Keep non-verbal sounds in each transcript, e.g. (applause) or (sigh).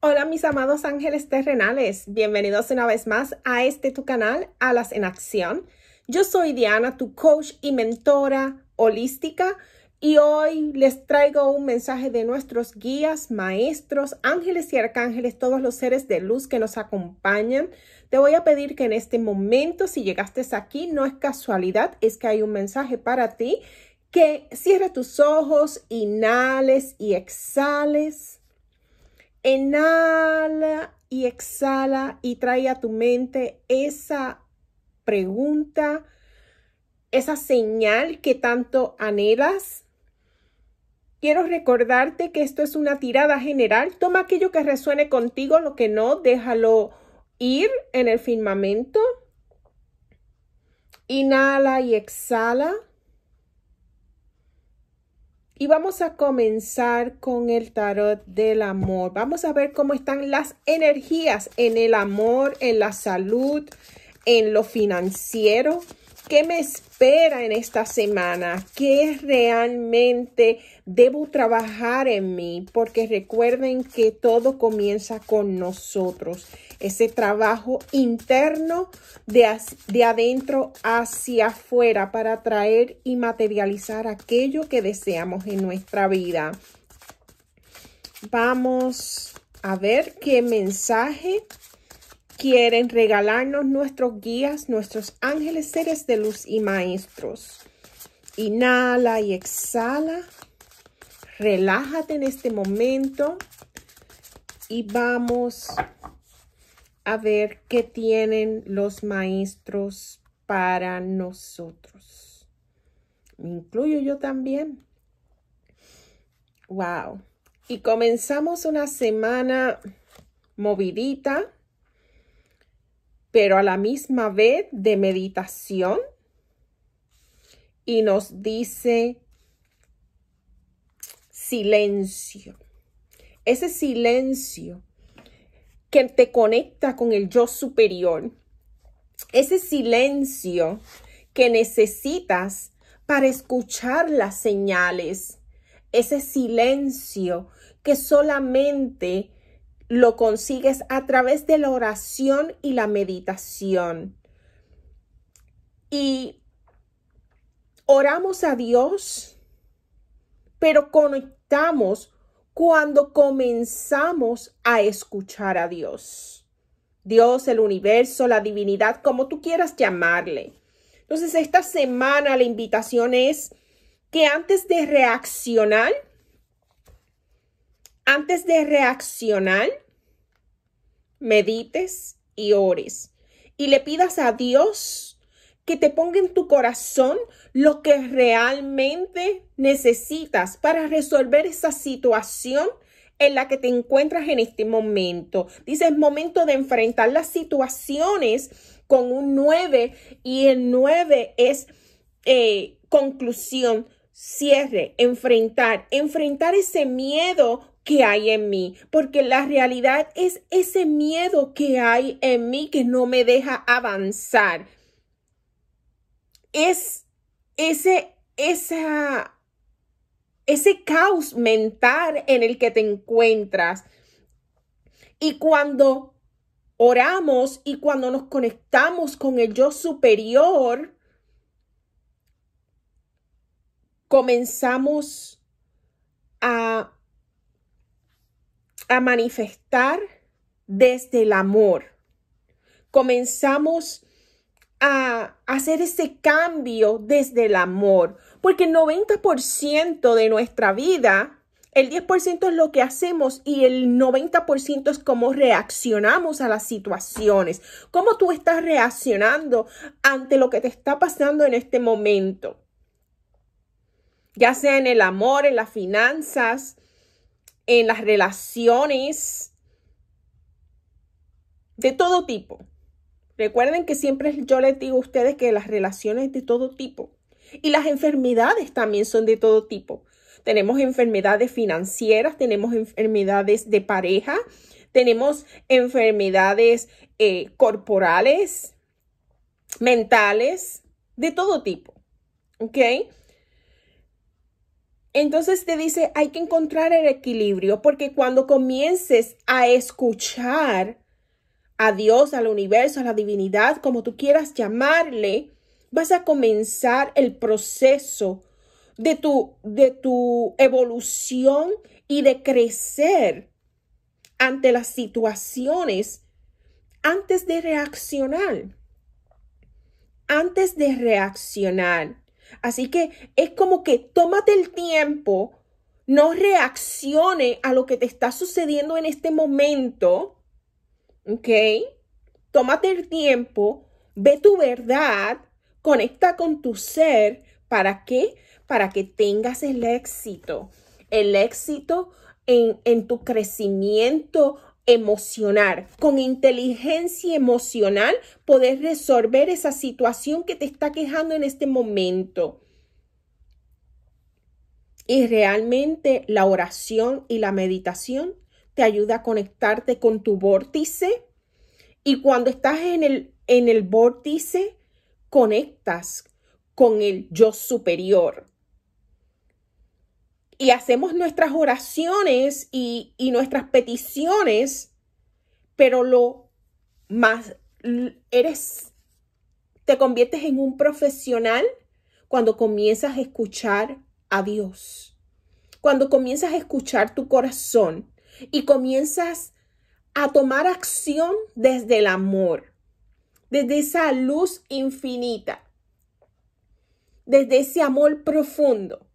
Hola mis amados ángeles terrenales, bienvenidos una vez más a este tu canal, Alas en Acción. Yo soy Diana, tu coach y mentora holística y hoy les traigo un mensaje de nuestros guías, maestros, ángeles y arcángeles, todos los seres de luz que nos acompañan. Te voy a pedir que en este momento, si llegaste aquí, no es casualidad, es que hay un mensaje para ti, que cierres tus ojos, inhales y exhales Inhala y exhala y trae a tu mente esa pregunta, esa señal que tanto anhelas. Quiero recordarte que esto es una tirada general. Toma aquello que resuene contigo, lo que no, déjalo ir en el firmamento. Inhala y exhala. Y vamos a comenzar con el tarot del amor. Vamos a ver cómo están las energías en el amor, en la salud, en lo financiero, ¿Qué me espera en esta semana? ¿Qué realmente debo trabajar en mí? Porque recuerden que todo comienza con nosotros. Ese trabajo interno de, de adentro hacia afuera para traer y materializar aquello que deseamos en nuestra vida. Vamos a ver qué mensaje quieren regalarnos nuestros guías, nuestros ángeles seres de luz y maestros. Inhala y exhala. Relájate en este momento y vamos a ver qué tienen los maestros para nosotros. Me incluyo yo también. Wow. Y comenzamos una semana movidita pero a la misma vez de meditación. Y nos dice silencio. Ese silencio que te conecta con el yo superior. Ese silencio que necesitas para escuchar las señales. Ese silencio que solamente lo consigues a través de la oración y la meditación. Y oramos a Dios, pero conectamos cuando comenzamos a escuchar a Dios. Dios, el universo, la divinidad, como tú quieras llamarle. Entonces, esta semana la invitación es que antes de reaccionar, antes de reaccionar, medites y ores y le pidas a Dios que te ponga en tu corazón lo que realmente necesitas para resolver esa situación en la que te encuentras en este momento. Dice, es momento de enfrentar las situaciones con un 9 y el 9 es eh, conclusión, cierre, enfrentar, enfrentar ese miedo que hay en mí, porque la realidad es ese miedo que hay en mí que no me deja avanzar. Es ese, esa, ese caos mental en el que te encuentras. Y cuando oramos y cuando nos conectamos con el yo superior, comenzamos a a manifestar desde el amor. Comenzamos a hacer ese cambio desde el amor, porque el 90% de nuestra vida, el 10% es lo que hacemos y el 90% es cómo reaccionamos a las situaciones, cómo tú estás reaccionando ante lo que te está pasando en este momento, ya sea en el amor, en las finanzas, en las relaciones de todo tipo. Recuerden que siempre yo les digo a ustedes que las relaciones de todo tipo y las enfermedades también son de todo tipo. Tenemos enfermedades financieras, tenemos enfermedades de pareja, tenemos enfermedades eh, corporales, mentales, de todo tipo. ¿Ok? Entonces te dice, hay que encontrar el equilibrio, porque cuando comiences a escuchar a Dios, al universo, a la divinidad, como tú quieras llamarle, vas a comenzar el proceso de tu, de tu evolución y de crecer ante las situaciones antes de reaccionar. Antes de reaccionar. Así que es como que tómate el tiempo, no reaccione a lo que te está sucediendo en este momento, ¿ok? Tómate el tiempo, ve tu verdad, conecta con tu ser, ¿para qué? Para que tengas el éxito, el éxito en, en tu crecimiento emocionar, con inteligencia emocional, poder resolver esa situación que te está quejando en este momento. Y realmente la oración y la meditación te ayuda a conectarte con tu vórtice. Y cuando estás en el, en el vórtice, conectas con el yo superior y hacemos nuestras oraciones y, nuestras peticiones, pero lo más eres, te conviertes en un profesional cuando comienzas a escuchar a Dios, cuando comienzas a escuchar tu corazón y comienzas a tomar acción desde el amor, desde esa luz infinita, desde ese amor profundo.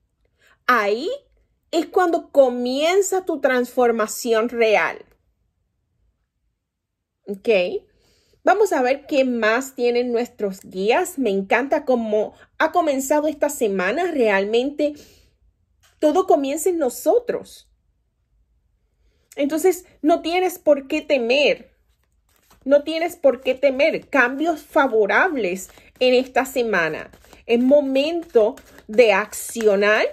Ahí es cuando comienza tu transformación real. ¿Ok? Vamos a ver qué más tienen nuestros guías. Me encanta cómo ha comenzado esta semana. Realmente todo comienza en nosotros. Entonces, no tienes por qué temer. No tienes por qué temer cambios favorables en esta semana. Es momento de accionar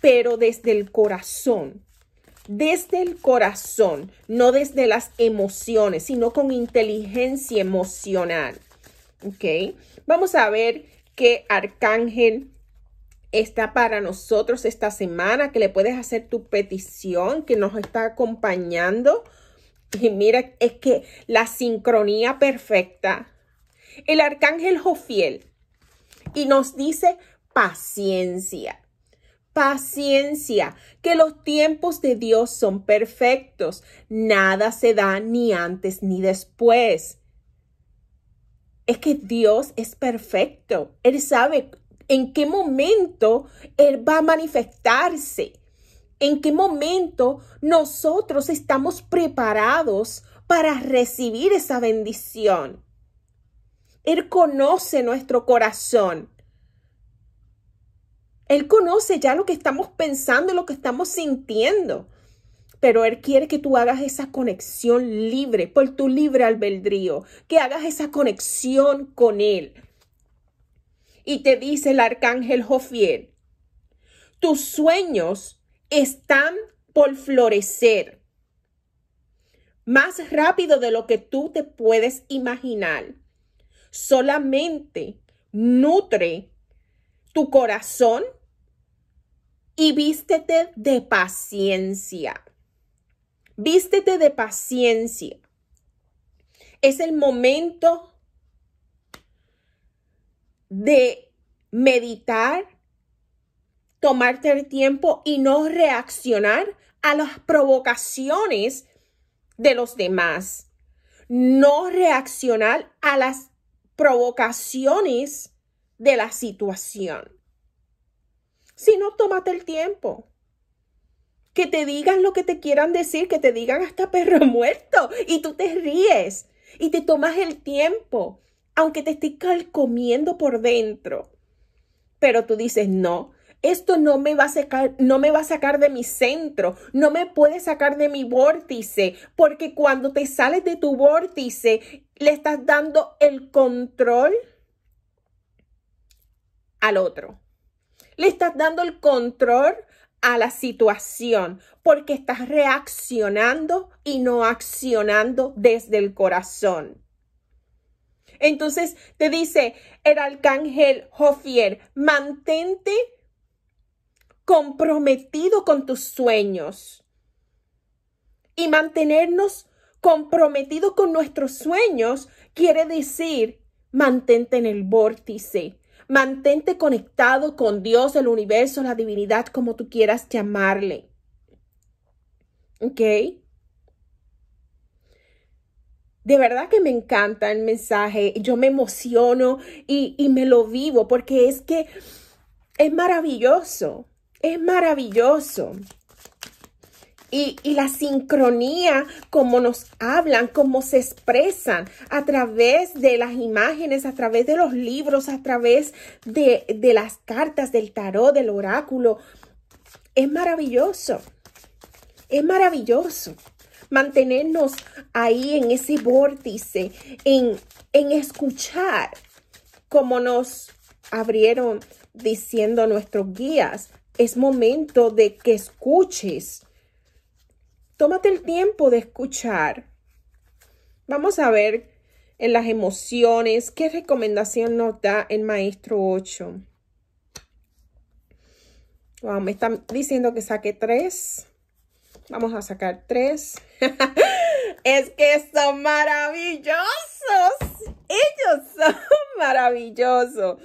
pero desde el corazón. Desde el corazón, no desde las emociones, sino con inteligencia emocional. ¿Ok? Vamos a ver qué arcángel está para nosotros esta semana, que le puedes hacer tu petición, que nos está acompañando. Y mira, es que la sincronía perfecta. El arcángel Jofiel y nos dice paciencia paciencia, que los tiempos de Dios son perfectos, nada se da ni antes ni después. Es que Dios es perfecto, Él sabe en qué momento Él va a manifestarse, en qué momento nosotros estamos preparados para recibir esa bendición. Él conoce nuestro corazón. Él conoce ya lo que estamos pensando lo que estamos sintiendo. Pero Él quiere que tú hagas esa conexión libre, por tu libre albedrío, que hagas esa conexión con Él. Y te dice el arcángel Jofiel, tus sueños están por florecer más rápido de lo que tú te puedes imaginar. Solamente nutre tu corazón y vístete de paciencia. Vístete de paciencia. Es el momento de meditar, tomarte el tiempo y no reaccionar a las provocaciones de los demás. No reaccionar a las provocaciones de la situación. Si no, tómate el tiempo. Que te digan lo que te quieran decir, que te digan hasta perro (laughs) muerto y tú te ríes y te tomas el tiempo, aunque te esté calcomiendo por dentro. Pero tú dices, no, esto no me va a sacar, no me va a sacar de mi centro, no me puede sacar de mi vórtice, porque cuando te sales de tu vórtice, le estás dando el control al otro. Le estás dando el control a la situación porque estás reaccionando y no accionando desde el corazón. Entonces te dice el arcángel Jofier, mantente comprometido con tus sueños y mantenernos comprometidos con nuestros sueños quiere decir mantente en el vórtice, Mantente conectado con Dios, el universo, la divinidad, como tú quieras llamarle. ¿Ok? De verdad que me encanta el mensaje, yo me emociono y, y, me lo vivo porque es que es maravilloso, es maravilloso y, la sincronía, como nos hablan, cómo se expresan a través de las imágenes, a través de los libros, a través de, las cartas, del tarot, del oráculo. Es maravilloso. Es maravilloso mantenernos ahí en ese vórtice, en, en escuchar como nos abrieron diciendo nuestros guías. Es momento de que escuches Tómate el tiempo de escuchar. Vamos a ver en las emociones qué recomendación nos da el maestro 8. me están diciendo que saque 3. Vamos a sacar 3. (laughs) es que son maravillosos. Ellos son (laughs) maravillosos.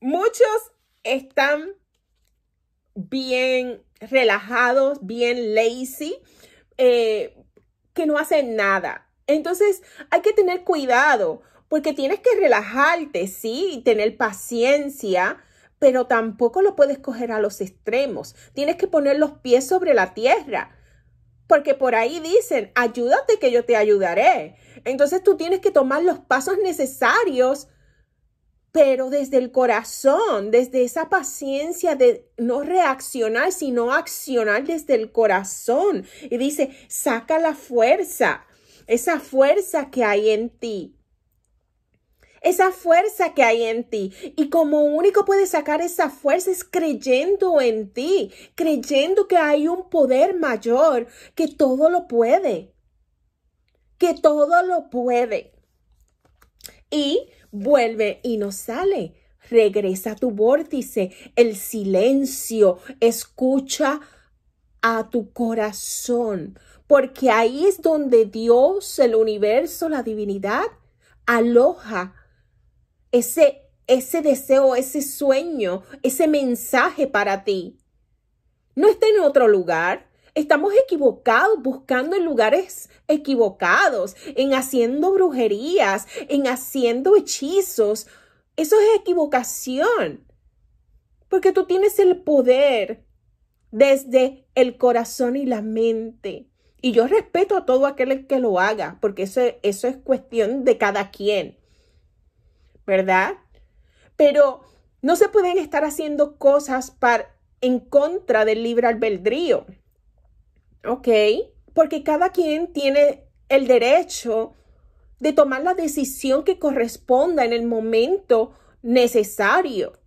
Muchos están bien relajados, bien lazy, eh, que no hacen nada. Entonces hay que tener cuidado porque tienes que relajarte, sí, y tener paciencia, pero tampoco lo puedes coger a los extremos. Tienes que poner los pies sobre la tierra. Porque por ahí dicen, ayúdate que yo te ayudaré. Entonces tú tienes que tomar los pasos necesarios pero desde el corazón, desde esa paciencia de no reaccionar, sino accionar desde el corazón. Y dice, saca la fuerza, esa fuerza que hay en ti. Esa fuerza que hay en ti. Y como único puede sacar esa fuerza es creyendo en ti, creyendo que hay un poder mayor que todo lo puede. Que todo lo puede. Y vuelve y no sale. Regresa a tu vórtice, el silencio, escucha a tu corazón, porque ahí es donde Dios, el universo, la divinidad, aloja ese, ese deseo, ese sueño, ese mensaje para ti. No está en otro lugar, Estamos equivocados, buscando en lugares equivocados, en haciendo brujerías, en haciendo hechizos. Eso es equivocación. Porque tú tienes el poder desde el corazón y la mente. Y yo respeto a todo aquel que lo haga, porque eso, eso es cuestión de cada quien. ¿Verdad? Pero no se pueden estar haciendo cosas para, en contra del libre albedrío. ¿ok? Porque cada quien tiene el derecho de tomar la decisión que corresponda en el momento necesario.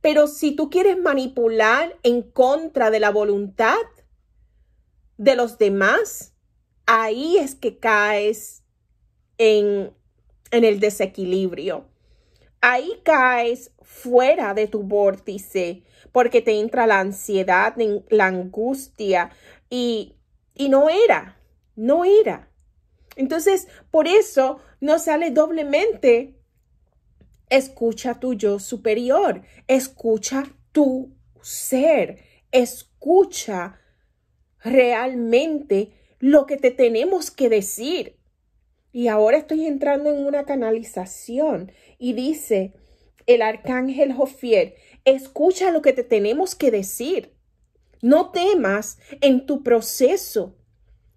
Pero si tú quieres manipular en contra de la voluntad de los demás, ahí es que caes en, en el desequilibrio. Ahí caes fuera de tu vórtice porque te entra la ansiedad, la angustia y, y no era, no era. Entonces, por eso no sale doblemente, escucha tu yo superior, escucha tu ser, escucha realmente lo que te tenemos que decir. Y ahora estoy entrando en una canalización y dice el arcángel Jofier, Escucha lo que te tenemos que decir. No temas en tu proceso.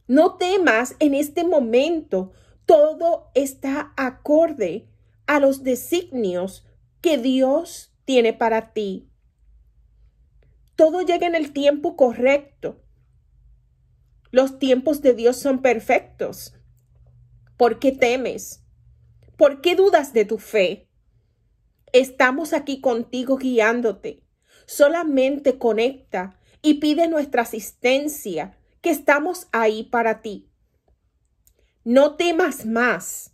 No temas en este momento. Todo está acorde a los designios que Dios tiene para ti. Todo llega en el tiempo correcto. Los tiempos de Dios son perfectos. ¿Por qué temes? ¿Por qué dudas de tu fe? Estamos aquí contigo guiándote. Solamente conecta y pide nuestra asistencia, que estamos ahí para ti. No temas más.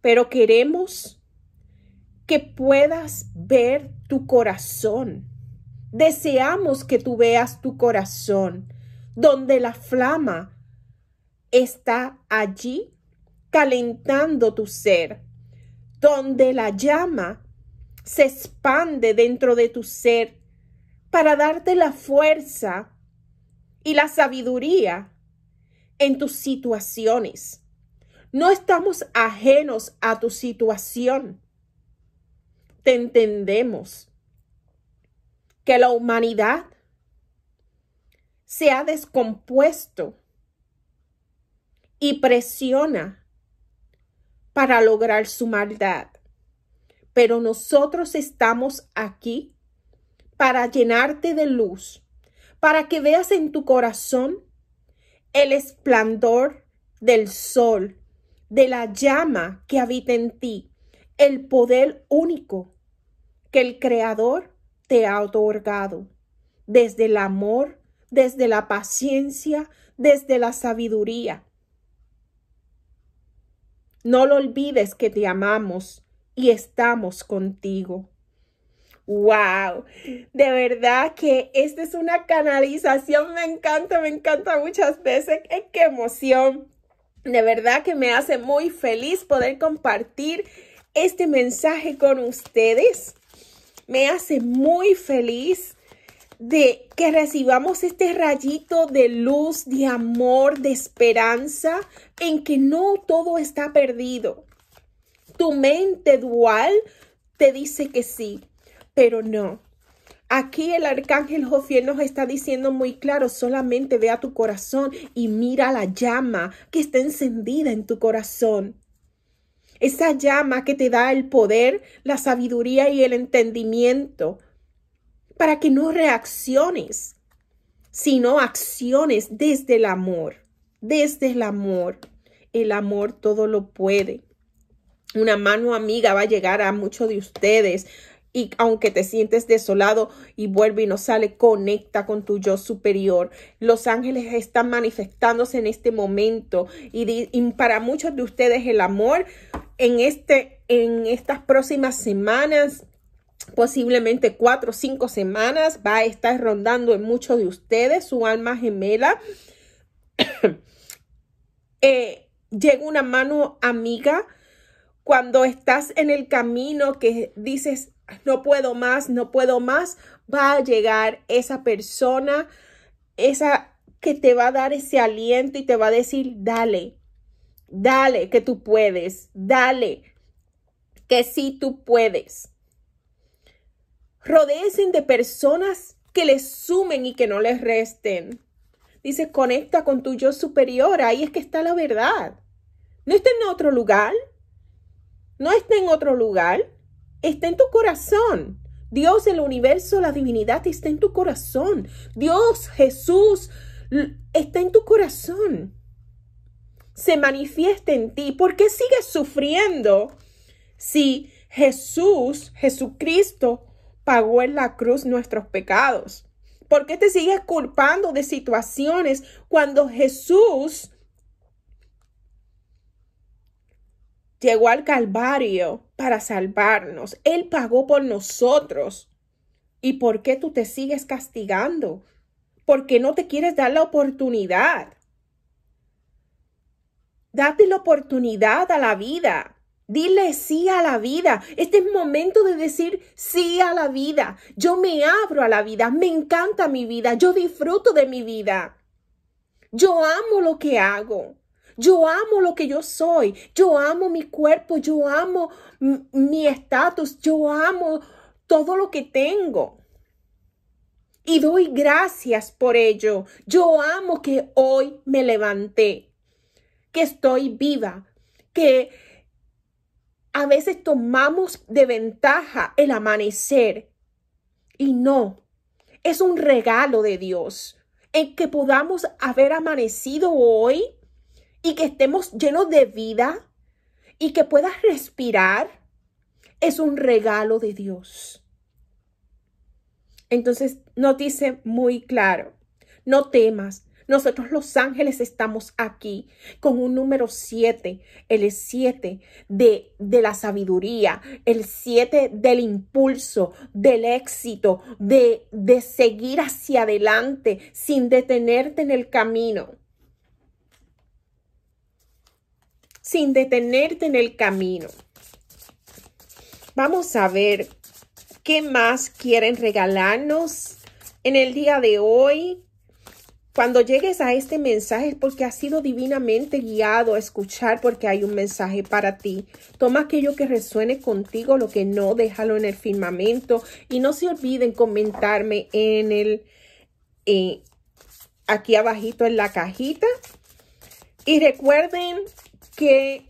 Pero queremos que puedas ver tu corazón. Deseamos que tú veas tu corazón, donde la flama está allí calentando tu ser donde la llama se expande dentro de tu ser para darte la fuerza y la sabiduría en tus situaciones. No estamos ajenos a tu situación. Te entendemos que la humanidad se ha descompuesto y presiona para lograr su maldad. Pero nosotros estamos aquí para llenarte de luz, para que veas en tu corazón el esplendor del sol, de la llama que habita en ti, el poder único que el Creador te ha otorgado, desde el amor, desde la paciencia, desde la sabiduría no lo olvides que te amamos y estamos contigo. ¡Wow! De verdad que esta es una canalización, me encanta, me encanta muchas veces. Eh, ¡Qué, emoción! De verdad que me hace muy feliz poder compartir este mensaje con ustedes. Me hace muy feliz de que recibamos este rayito de luz, de amor, de esperanza, en que no todo está perdido. Tu mente dual te dice que sí, pero no. Aquí el arcángel Jofiel nos está diciendo muy claro, solamente ve a tu corazón y mira la llama que está encendida en tu corazón. Esa llama que te da el poder, la sabiduría y el entendimiento para que no reacciones, sino acciones desde el amor, desde el amor. El amor todo lo puede. Una mano amiga va a llegar a muchos de ustedes y aunque te sientes desolado y vuelve y no sale, conecta con tu yo superior. Los ángeles están manifestándose en este momento y, para muchos de ustedes el amor en, este, en estas próximas semanas posiblemente cuatro o cinco semanas, va a estar rondando en muchos de ustedes su alma gemela. (coughs) Eh, llega una mano amiga cuando estás en el camino que dices, no puedo más, no puedo más, va a llegar esa persona, esa que te va a dar ese aliento y te va a decir, dale, dale que tú puedes, dale que sí tú puedes. Rodecen de personas que les sumen y que no les resten. Dice, conecta con tu yo superior. Ahí es que está la verdad. No está en otro lugar. No está en otro lugar. Está en tu corazón. Dios, el universo, la divinidad está en tu corazón. Dios, Jesús, está en tu corazón. Se manifiesta en ti. ¿Por qué sigues sufriendo si Jesús, Jesucristo, pagó en la cruz nuestros pecados. ¿Por qué te sigues culpando de situaciones cuando Jesús llegó al Calvario para salvarnos? Él pagó por nosotros. ¿Y por qué tú te sigues castigando? Porque no te quieres dar la oportunidad? Date la oportunidad a la vida. Dile sí a la vida. Este es momento de decir sí a la vida. Yo me abro a la vida. Me encanta mi vida. Yo disfruto de mi vida. Yo amo lo que hago. Yo amo lo que yo soy. Yo amo mi cuerpo. Yo amo mi estatus. Yo amo todo lo que tengo. Y doy gracias por ello. Yo amo que hoy me levanté, que estoy viva, que a veces tomamos de ventaja el amanecer. Y no, es un regalo de Dios en que podamos haber amanecido hoy y que estemos llenos de vida y que puedas respirar. Es un regalo de Dios. Entonces nos dice muy claro, no temas, nosotros los ángeles estamos aquí con un número 7, el 7 de, de, la sabiduría, el 7 del impulso, del éxito, de, de seguir hacia adelante sin detenerte en el camino. Sin detenerte en el camino. Vamos a ver qué más quieren regalarnos en el día de hoy cuando llegues a este mensaje es porque has sido divinamente guiado a escuchar porque hay un mensaje para ti. Toma aquello que resuene contigo, lo que no, déjalo en el firmamento y no se olviden comentarme en el eh, aquí abajito en la cajita. Y recuerden que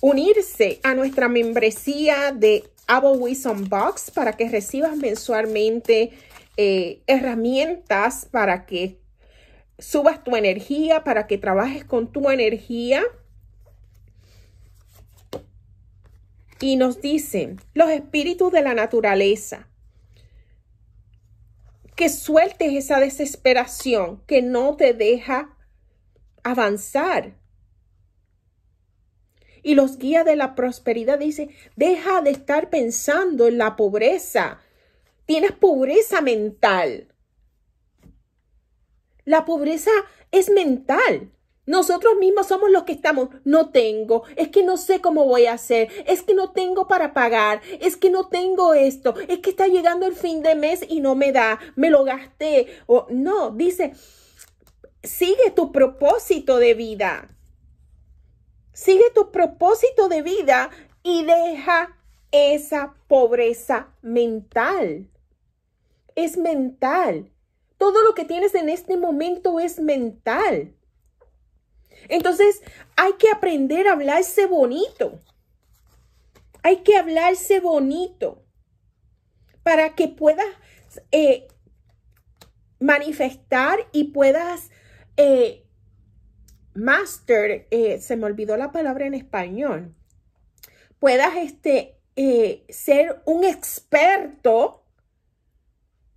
unirse a nuestra membresía de Abo Wisdom Box para que recibas mensualmente eh, herramientas para que subas tu energía, para que trabajes con tu energía. Y nos dicen los espíritus de la naturaleza, que sueltes esa desesperación que no te deja avanzar. Y los guías de la prosperidad dicen, deja de estar pensando en la pobreza. Tienes pobreza mental. La pobreza es mental. Nosotros mismos somos los que estamos, no tengo, es que no sé cómo voy a hacer, es que no tengo para pagar, es que no tengo esto, es que está llegando el fin de mes y no me da, me lo gasté. O, no, dice, sigue tu propósito de vida. Sigue tu propósito de vida y deja esa pobreza mental. Es mental. Todo lo que tienes en este momento es mental. Entonces hay que aprender a hablarse bonito. Hay que hablarse bonito para que puedas eh, manifestar y puedas eh, master, eh, se me olvidó la palabra en español, puedas este, ser un experto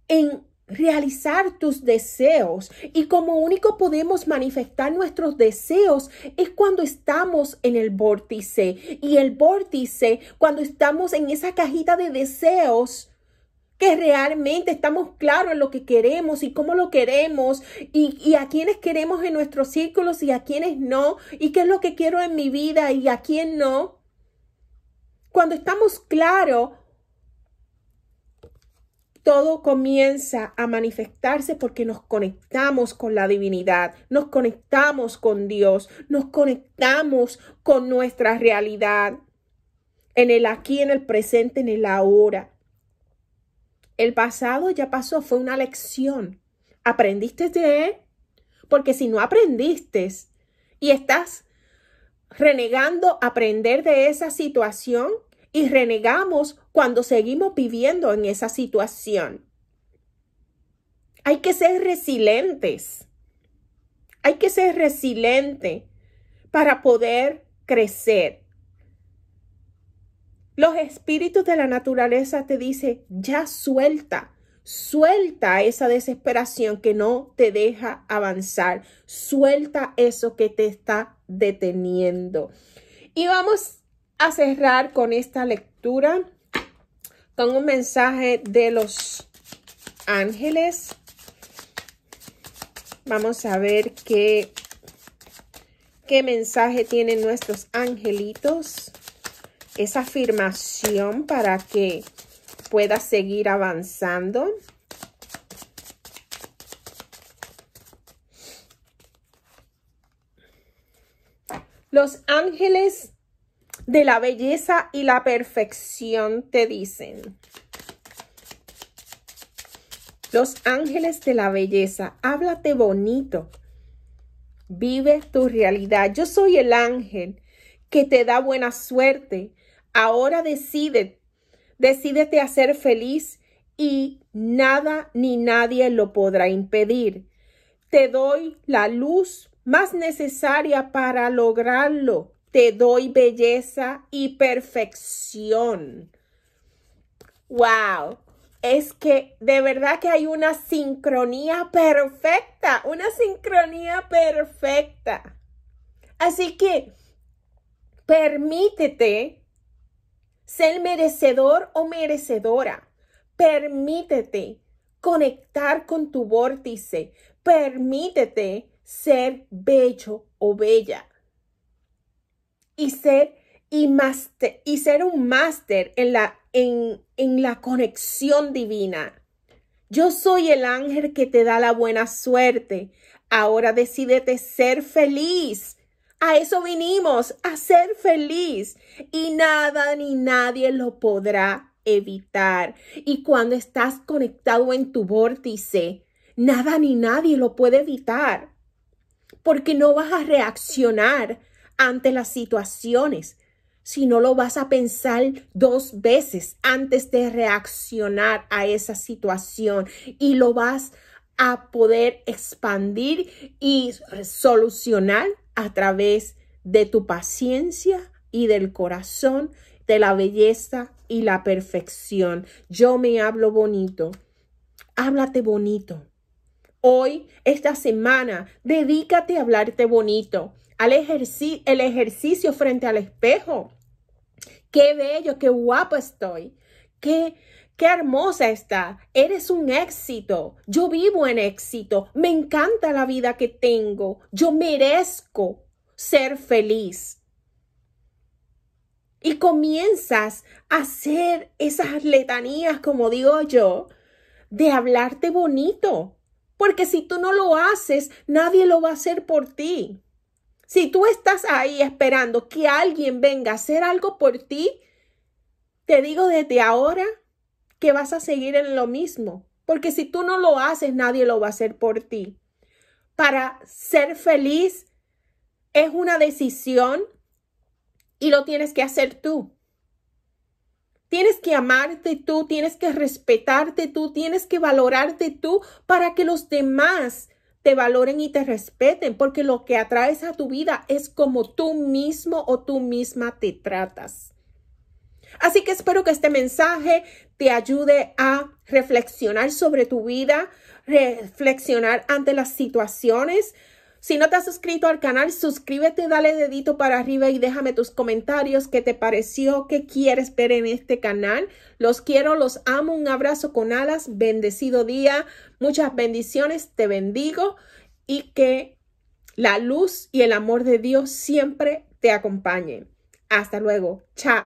en realizar tus deseos. Y como único podemos manifestar nuestros deseos es cuando estamos en el vórtice. Y el vórtice, cuando estamos en esa cajita de deseos, que realmente estamos claros en lo que queremos y cómo lo queremos y, a quienes queremos en nuestros círculos y a quienes no y qué es lo que quiero en mi vida y a quién no. Cuando estamos claros todo comienza a manifestarse porque nos conectamos con la divinidad, nos conectamos con Dios, nos conectamos con nuestra realidad, en el aquí, en el presente, en el ahora. El pasado ya pasó, fue una lección. ¿Aprendiste de él? Porque si no aprendiste y estás renegando aprender de esa situación y renegamos cuando seguimos viviendo en esa situación. Hay que ser resilientes. Hay que ser resiliente para poder crecer. Los espíritus de la naturaleza te dicen, ya suelta, suelta esa desesperación que no te deja avanzar, suelta eso que te está deteniendo. Y vamos a cerrar con esta lectura con un mensaje de los ángeles. Vamos a ver qué, qué mensaje tienen nuestros angelitos. Esa afirmación para que pueda seguir avanzando. Los ángeles de la belleza y la perfección, te dicen. Los ángeles de la belleza, háblate bonito. Vive tu realidad. Yo soy el ángel que te da buena suerte. Ahora decide, decídete a ser feliz y nada ni nadie lo podrá impedir. Te doy la luz más necesaria para lograrlo te doy belleza y perfección. Wow, es que de verdad que hay una sincronía perfecta, una sincronía perfecta. Así que permítete ser merecedor o merecedora. Permítete conectar con tu vórtice. Permítete ser bello o bella y ser, y, y ser un máster en la, en, en la conexión divina. Yo soy el ángel que te da la buena suerte. Ahora decídete ser feliz. A eso vinimos, a ser feliz. Y nada ni nadie lo podrá evitar. Y cuando estás conectado en tu vórtice, nada ni nadie lo puede evitar. Porque no vas a reaccionar ante las situaciones, si no lo vas a pensar dos veces antes de reaccionar a esa situación y lo vas a poder expandir y solucionar a través de tu paciencia y del corazón, de la belleza y la perfección. Yo me hablo bonito. Háblate bonito. Hoy, esta semana, dedícate a hablarte bonito al el ejercicio frente al espejo. Qué bello, qué guapo estoy. Qué, qué hermosa está. Eres un éxito. Yo vivo en éxito. Me encanta la vida que tengo. Yo merezco ser feliz. Y comienzas a hacer esas letanías, como digo yo, de hablarte bonito. Porque si tú no lo haces, nadie lo va a hacer por ti. Si tú estás ahí esperando que alguien venga a hacer algo por ti, te digo desde ahora que vas a seguir en lo mismo, porque si tú no lo haces, nadie lo va a hacer por ti. Para ser feliz es una decisión y lo tienes que hacer tú. Tienes que amarte tú, tienes que respetarte tú, tienes que valorarte tú para que los demás te valoren y te respeten, porque lo que atraes a tu vida es como tú mismo o tú misma te tratas. Así que espero que este mensaje te ayude a reflexionar sobre tu vida, reflexionar ante las situaciones, si no te has suscrito al canal, suscríbete, dale dedito para arriba y déjame tus comentarios, qué te pareció, qué quieres ver en este canal. Los quiero, los amo, un abrazo con alas, bendecido día, muchas bendiciones, te bendigo y que la luz y el amor de Dios siempre te acompañen. Hasta luego, chao.